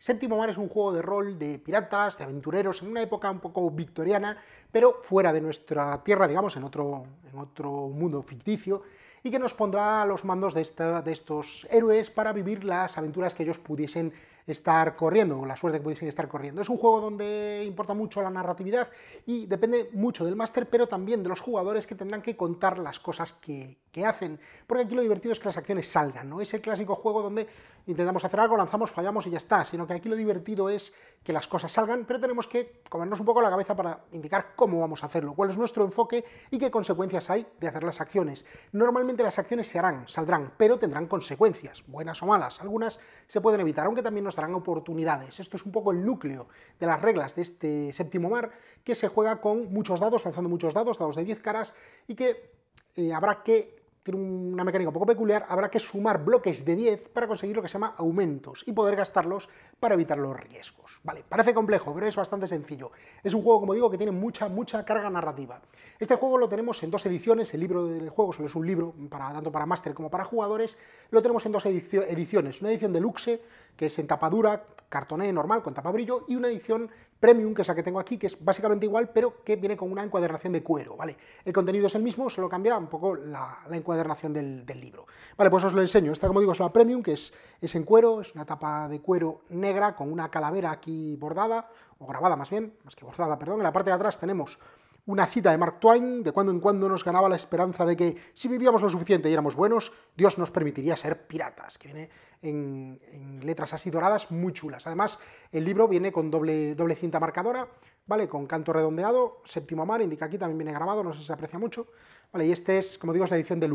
Séptimo Mar es un juego de rol de piratas, de aventureros, en una época un poco victoriana, pero fuera de nuestra tierra, digamos, en otro, en otro mundo ficticio, y que nos pondrá a los mandos de, de estos héroes para vivir las aventuras que ellos pudiesen estar corriendo, o la suerte que pudiesen estar corriendo. Es un juego donde importa mucho la narratividad y depende mucho del máster, pero también de los jugadores que tendrán que contar las cosas que, ¿Qué hacen, porque aquí lo divertido es que las acciones salgan, no es el clásico juego donde intentamos hacer algo, lanzamos, fallamos y ya está, sino que aquí lo divertido es que las cosas salgan, pero tenemos que comernos un poco la cabeza para indicar cómo vamos a hacerlo, cuál es nuestro enfoque y qué consecuencias hay de hacer las acciones. Normalmente las acciones se harán, saldrán, pero tendrán consecuencias, buenas o malas. Algunas se pueden evitar, aunque también nos darán oportunidades. Esto es un poco el núcleo de las reglas de este séptimo mar, que se juega con muchos dados, lanzando muchos dados, dados de 10 caras, y que eh, habrá que una mecánica un poco peculiar, habrá que sumar bloques de 10 para conseguir lo que se llama aumentos y poder gastarlos para evitar los riesgos. Vale, parece complejo, pero es bastante sencillo. Es un juego, como digo, que tiene mucha, mucha carga narrativa. Este juego lo tenemos en dos ediciones, el libro del juego solo es un libro, tanto para máster como para jugadores, lo tenemos en dos ediciones, una edición deluxe, que es en tapadura dura, cartoné normal, con tapa brillo, y una edición premium, que es la que tengo aquí, que es básicamente igual, pero que viene con una encuadernación de cuero, ¿vale? El contenido es el mismo, solo cambia un poco la, la encuadernación encuadernación del, libro. Vale, pues os lo enseño. Esta, como digo, es la Premium, que es, es en cuero, es una tapa de cuero negra con una calavera aquí bordada, o grabada más bien, más que bordada, perdón. En la parte de atrás tenemos una cita de Mark Twain, de cuando en cuando nos ganaba la esperanza de que si vivíamos lo suficiente y éramos buenos, Dios nos permitiría ser piratas, que viene en, letras así doradas muy chulas. Además, el libro viene con doble, doble cinta marcadora, ¿vale? Con canto redondeado, séptimo mar, indica aquí, también viene grabado, no sé si se aprecia mucho, ¿vale? Y este es, como digo, es la edición de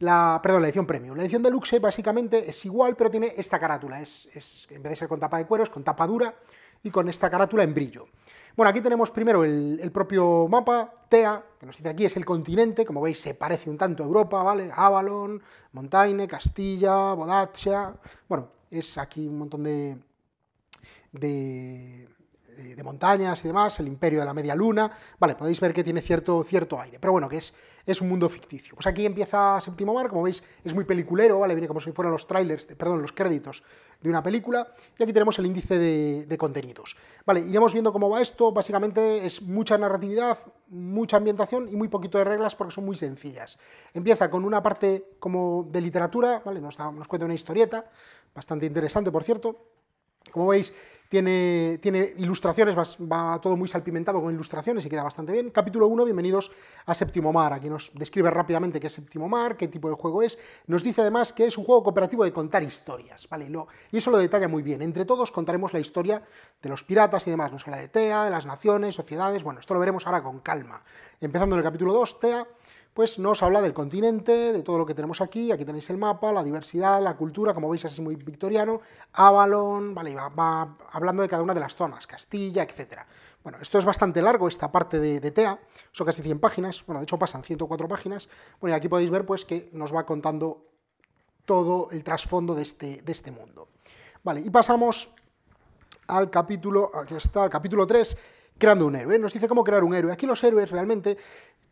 La, perdón, la edición premium. La edición deluxe básicamente es igual, pero tiene esta carátula. Es, es, en vez de ser con tapa de cuero, es con tapa dura y con esta carátula en brillo. Bueno, aquí tenemos primero el, propio mapa, TEA, que nos dice aquí es el continente, como veis se parece un tanto a Europa, ¿vale? Avalon, Montaigne, Castilla, Bodachia. Bueno, es aquí un montón de, de, eh, de montañas y demás, el imperio de la media luna, vale, podéis ver que tiene cierto, cierto aire, pero bueno, que es, es un mundo ficticio. Pues aquí empieza Séptimo Mar, como veis es muy peliculero, vale, viene como si fueran los trailers, perdón, los créditos de una película, y aquí tenemos el índice de, contenidos. Vale, iremos viendo cómo va esto, básicamente es mucha narratividad, mucha ambientación y muy poquito de reglas porque son muy sencillas. Empieza con una parte como de literatura, vale, nos, nos cuenta una historieta, bastante interesante por cierto, como veis, tiene, tiene, ilustraciones, va, todo muy salpimentado con ilustraciones y queda bastante bien. Capítulo 1, bienvenidos a Séptimo Mar. Aquí nos describe rápidamente qué es Séptimo Mar, qué tipo de juego es. Nos dice además que es un juego cooperativo de contar historias, ¿vale? y eso lo detalla muy bien. Entre todos contaremos la historia de los piratas y demás. Nos habla de TEA, de las naciones, sociedades. Bueno, esto lo veremos ahora con calma. Empezando en el capítulo 2, TEA pues nos habla del continente, de todo lo que tenemos aquí, aquí tenéis el mapa, la diversidad, la cultura, como veis así muy victoriano, Avalon, vale, va, hablando de cada una de las zonas, Castilla, etc. Bueno, esto es bastante largo, esta parte de, TEA, son casi 100 páginas, bueno, de hecho pasan 104 páginas, bueno, y aquí podéis ver pues que nos va contando todo el trasfondo de este, de este mundo. Vale, y pasamos al capítulo, aquí está, al capítulo 3, creando un héroe. Nos dice cómo crear un héroe. Aquí los héroes realmente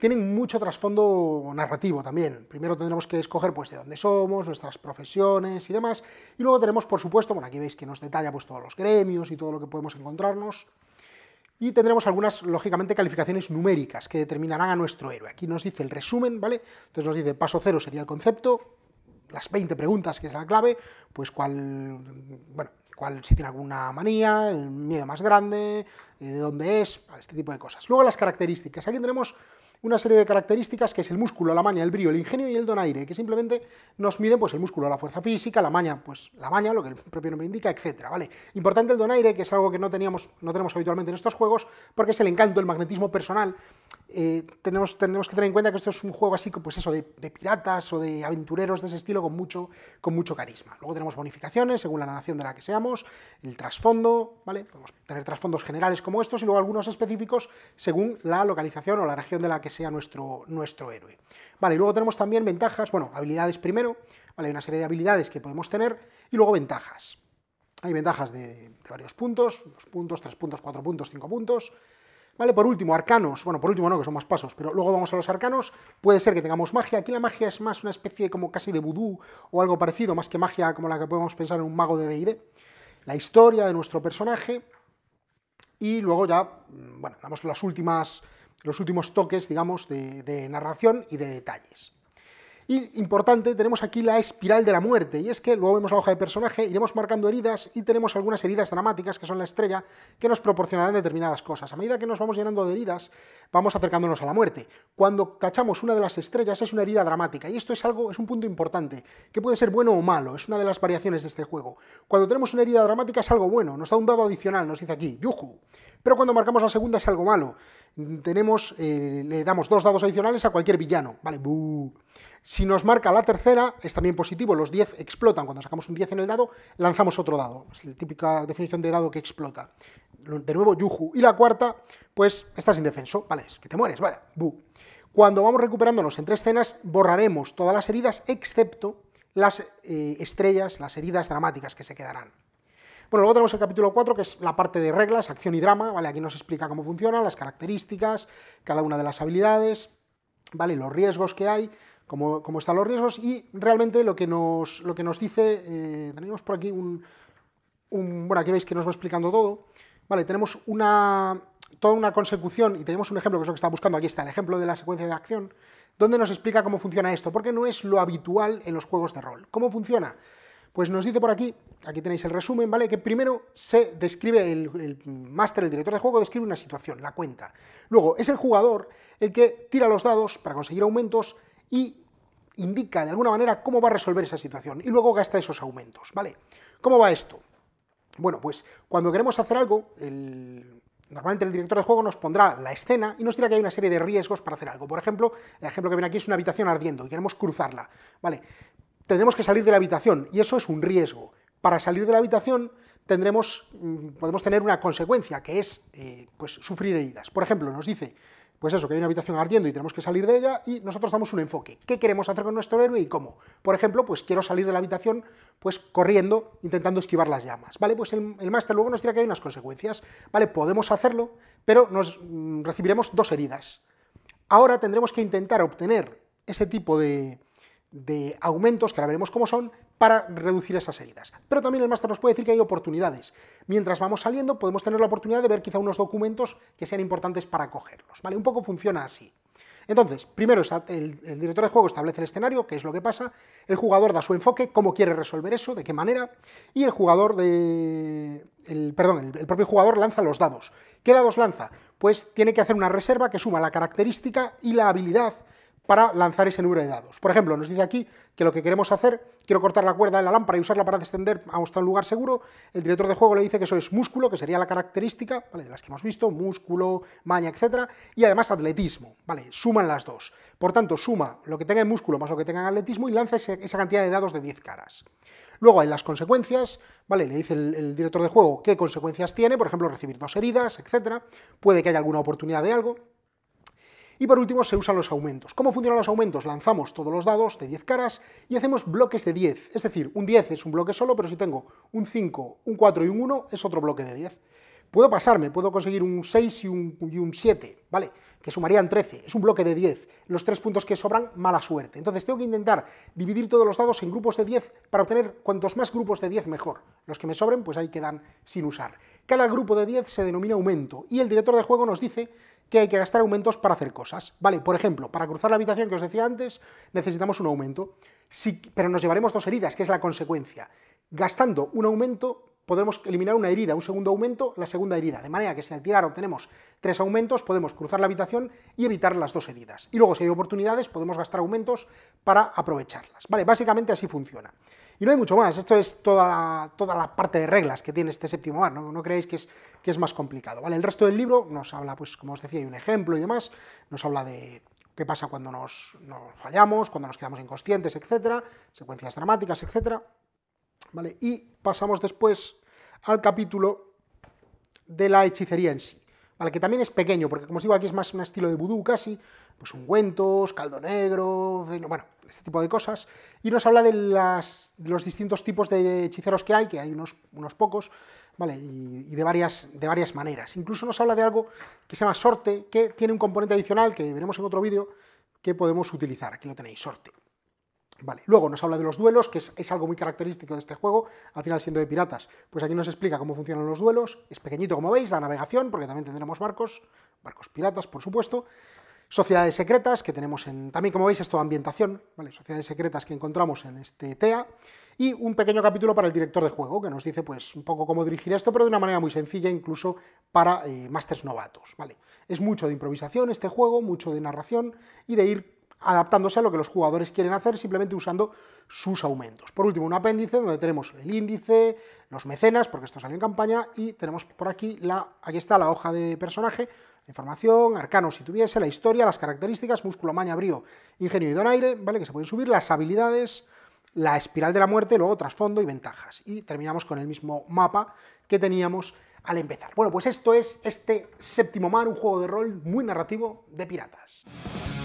tienen mucho trasfondo narrativo también. Primero tendremos que escoger pues, de dónde somos, nuestras profesiones y demás. Y luego tenemos, por supuesto, bueno, aquí veis que nos detalla pues, todos los gremios y todo lo que podemos encontrarnos. Y tendremos algunas, lógicamente, calificaciones numéricas que determinarán a nuestro héroe. Aquí nos dice el resumen, ¿vale? Entonces nos dice el paso cero sería el concepto, las 20 preguntas, que es la clave, pues cuál, bueno, cuál si tiene alguna manía, el miedo más grande, eh, de dónde es, este tipo de cosas. Luego las características. Aquí tenemos una serie de características que es el músculo, la maña, el brío, el ingenio y el donaire, que simplemente nos miden pues, el músculo, la fuerza física, la maña, pues la maña, lo que el propio nombre indica, etcétera, ¿vale? Importante el donaire, que es algo que no, teníamos, no tenemos habitualmente en estos juegos, porque es el encanto, el magnetismo personal, eh, tenemos, tenemos que tener en cuenta que esto es un juego así, pues eso, de, piratas o de aventureros de ese estilo con mucho, con mucho carisma. Luego tenemos bonificaciones según la nación de la que seamos, el trasfondo, ¿vale? Podemos tener trasfondos generales como estos y luego algunos específicos según la localización o la región de la que sea nuestro, nuestro héroe. Vale, y luego tenemos también ventajas, bueno, habilidades primero, ¿vale? Hay una serie de habilidades que podemos tener y luego ventajas. Hay ventajas de, de varios puntos, dos puntos, tres puntos, cuatro puntos, cinco puntos, ¿Vale? Por último, arcanos. Bueno, por último no, que son más pasos, pero luego vamos a los arcanos. Puede ser que tengamos magia. Aquí la magia es más una especie como casi de vudú o algo parecido, más que magia como la que podemos pensar en un mago de D&D. La historia de nuestro personaje. Y luego ya, mm, bueno, damos las últimas, los últimos toques, digamos, de narración y de detalles. Y importante, tenemos aquí la espiral de la muerte, y es que luego vemos la hoja de personaje, iremos marcando heridas y tenemos algunas heridas dramáticas, que son la estrella, que nos proporcionarán determinadas cosas. A medida que nos vamos llenando de heridas, vamos acercándonos a la muerte. Cuando tachamos una de las estrellas es una herida dramática, y esto es algo, es un punto importante, que puede ser bueno o malo, es una de las variaciones de este juego. Cuando tenemos una herida dramática es algo bueno, nos da un dado adicional, nos dice aquí, yuhu. Pero cuando marcamos la segunda es algo malo. Tenemos, eh, le damos dos dados adicionales a cualquier villano. Vale, Si nos marca la tercera, es también positivo, los 10 explotan. Cuando sacamos un 10 en el dado, lanzamos otro dado. Es la típica definición de dado que explota. De nuevo, yuju. Y la cuarta, pues estás indefenso. Vale, es que te mueres, Cuando vamos recuperándonos en tres escenas, borraremos todas las heridas, excepto las eh, estrellas, las heridas dramáticas que se quedarán. Bueno, luego tenemos el capítulo 4, que es la parte de reglas, acción y drama, ¿vale? Aquí nos explica cómo funcionan, las características, cada una de las habilidades, ¿vale? Los riesgos que hay, cómo, están los riesgos, y realmente lo que nos, lo que nos dice, eh, tenemos por aquí un, un, bueno, aquí veis que nos va explicando todo, ¿vale? Tenemos una, toda una consecución, y tenemos un ejemplo, que es lo que está buscando, aquí está el ejemplo de la secuencia de acción, donde nos explica cómo funciona esto, porque no es lo habitual en los juegos de rol. ¿Cómo funciona? Pues nos dice por aquí, aquí tenéis el resumen, ¿vale? Que primero se describe, el, máster, el director de juego, describe una situación, la cuenta. Luego es el jugador el que tira los dados para conseguir aumentos y indica de alguna manera cómo va a resolver esa situación y luego gasta esos aumentos, ¿vale? ¿Cómo va esto? Bueno, pues cuando queremos hacer algo, Normalmente el director de juego nos pondrá la escena y nos dirá que hay una serie de riesgos para hacer algo. Por ejemplo, el ejemplo que viene aquí es una habitación ardiendo y queremos cruzarla. Vale, tendremos que salir de la habitación y eso es un riesgo. Para salir de la habitación tendremos, mm, podemos tener una consecuencia que es eh, pues, sufrir heridas. Por ejemplo, nos dice pues eso, que hay una habitación ardiendo y tenemos que salir de ella y nosotros damos un enfoque. ¿Qué queremos hacer con nuestro héroe y cómo? Por ejemplo, pues quiero salir de la habitación pues corriendo, intentando esquivar las llamas, ¿vale? Pues el, máster luego nos dirá que hay unas consecuencias, ¿vale? Podemos hacerlo, pero nos mm, recibiremos dos heridas. Ahora tendremos que intentar obtener ese tipo de, de aumentos, que ahora veremos cómo son, para reducir esas heridas. Pero también el máster nos puede decir que hay oportunidades. Mientras vamos saliendo, podemos tener la oportunidad de ver quizá unos documentos que sean importantes para cogerlos. ¿vale? Un poco funciona así. Entonces, primero el, director de juego establece el escenario, qué es lo que pasa, el jugador da su enfoque, cómo quiere resolver eso, de qué manera, y el jugador de... El, perdón, el, propio jugador lanza los dados. ¿Qué dados lanza? Pues tiene que hacer una reserva que suma la característica y la habilidad para lanzar ese número de dados. Por ejemplo, nos dice aquí que lo que queremos hacer, quiero cortar la cuerda de la lámpara y usarla para descender a un lugar seguro, el director de juego le dice que eso es músculo, que sería la característica, de las que hemos visto, músculo, maña, etc. Y además atletismo, ¿vale? suman las dos. Por tanto, suma lo que tenga en músculo más lo que tenga en atletismo y lanza esa cantidad de dados de 10 caras. Luego hay las consecuencias, ¿vale? Le dice el, el director de juego qué consecuencias tiene, por ejemplo, recibir dos heridas, etc. Puede que haya alguna oportunidad de algo, y por último se usan los aumentos. ¿Cómo funcionan los aumentos? Lanzamos todos los dados de 10 caras y hacemos bloques de 10. Es decir, un 10 es un bloque solo, pero si tengo un 5, un 4 y un 1 es otro bloque de 10. Puedo pasarme, puedo conseguir un 6 y un, 7, ¿vale? Que sumarían 13, es un bloque de 10. Los tres puntos que sobran, mala suerte. Entonces tengo que intentar dividir todos los dados en grupos de 10 para obtener cuantos más grupos de 10 mejor. Los que me sobren, pues ahí quedan sin usar. Cada grupo de 10 se denomina aumento y el director de juego nos dice que hay que gastar aumentos para hacer cosas, ¿vale? Por ejemplo, para cruzar la habitación que os decía antes, necesitamos un aumento, pero nos llevaremos dos heridas, que es la consecuencia. Gastando un aumento podremos eliminar una herida, un segundo aumento, la segunda herida, de manera que si al tirar obtenemos tres aumentos, podemos cruzar la habitación y evitar las dos heridas. Y luego, si hay oportunidades, podemos gastar aumentos para aprovecharlas. Vale, básicamente así funciona. Y no hay mucho más, esto es toda la, toda la parte de reglas que tiene este séptimo mar, ¿no? creáis creéis que es, que es más complicado. Vale, el resto del libro nos habla, pues como os decía, hay un ejemplo y demás, nos habla de qué pasa cuando nos, fallamos, cuando nos quedamos inconscientes, etcétera, secuencias dramáticas, etcétera, y pasamos después al capítulo de la hechicería en sí, Que también es pequeño, porque como os digo, aquí es más un estilo de vudú casi, pues ungüentos, caldo negro, bueno, este tipo de cosas. Y nos habla de, las, los distintos tipos de hechiceros que hay, que hay unos, pocos, Y, de, varias, de varias maneras. Incluso nos habla de algo que se llama sorte, que tiene un componente adicional, que veremos en otro vídeo, que podemos utilizar. Aquí lo tenéis, sorte luego nos habla de los duelos, que es, algo muy característico de este juego, al final siendo de piratas. Pues aquí nos explica cómo funcionan los duelos, es pequeñito como veis, la navegación, porque también tendremos barcos, barcos piratas por supuesto, sociedades secretas que tenemos en, también como veis esto de ambientación, ¿vale? sociedades secretas que encontramos en este TEA, y un pequeño capítulo para el director de juego, que nos dice pues un poco cómo dirigir esto, pero de una manera muy sencilla, incluso para eh, novatos. ¿vale? Es mucho de improvisación este juego, mucho de narración y de ir adaptándose a lo que los jugadores quieren hacer, simplemente usando sus aumentos. Por último, un apéndice donde tenemos el índice, los mecenas, porque esto salió en campaña, y tenemos por aquí, la, aquí está la hoja de personaje, la información, arcano si tuviese, la historia, las características, músculo, maña, brío, ingenio y donaire, ¿vale? que se pueden subir, las habilidades, la espiral de la muerte, luego trasfondo y ventajas. Y terminamos con el mismo mapa que teníamos al empezar. Bueno, pues esto es este séptimo mar, un juego de rol muy narrativo de piratas.